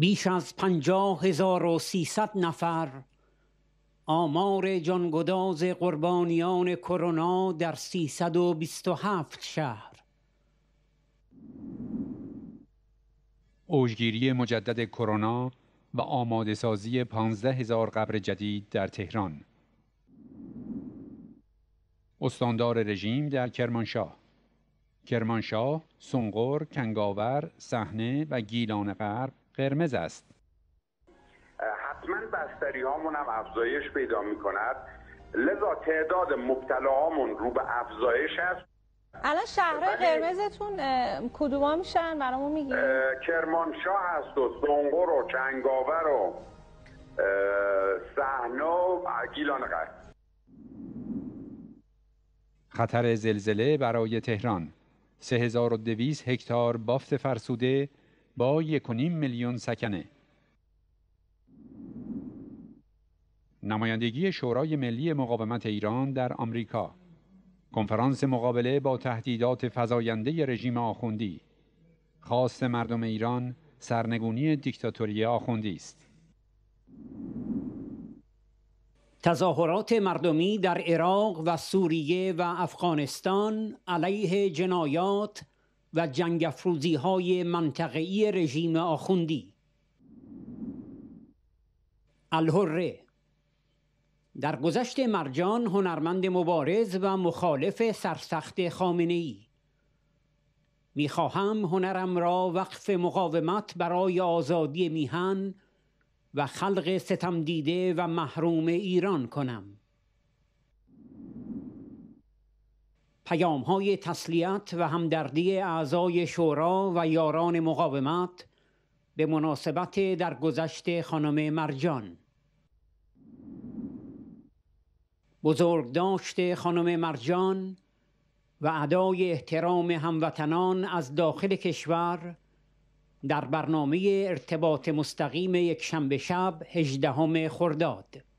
بیش از پنجاه هزار و سیصد نفر آمار جانگداز قربانیان کرونا در 327 شهر اوجگیری مجدد کرونا و آماده سازی 15 هزار قبر جدید در تهران استاندار رژیم در کرمانشاه کرمانشاه، سنگور، کنگاور، صحنه و گیلان غرب قرمز است حتما بستری هامون هم افزایش پیدا می کند لذا تعداد مبتلاهامون رو به افزایش است. الان شهر بله. قرمزتون ها میشن برامون میگی؟ کرمانشاه هست و سنگور و چنگاور و سحنا و گیلان خطر زلزله برای تهران 3200 هکتار بافت فرسوده با یک میلیون سکنه نمایندگی شورای ملی مقاومت ایران در آمریکا کنفرانس مقابله با تهدیدات فزاینده رژیم آخوندی خواست مردم ایران سرنگونی دیکتاتوری آخوندی است تظاهرات مردمی در عراق و سوریه و افغانستان علیه جنایات و جنگ افروزی های منطقی رژیم آخوندی الهره در گذشت مرجان هنرمند مبارز و مخالف سرسخت خامنه ای میخواهم هنرم را وقف مقاومت برای آزادی میهن و خلق ستم دیده و محروم ایران کنم پیام های تسلیت و همدردی اعضای شورا و یاران مقاومت به مناسبت درگذشت خانم مرجان بزرگداشت خانم مرجان و ادای احترام هموطنان از داخل کشور در برنامه ارتباط مستقیم یک شنبه شب 18 خرداد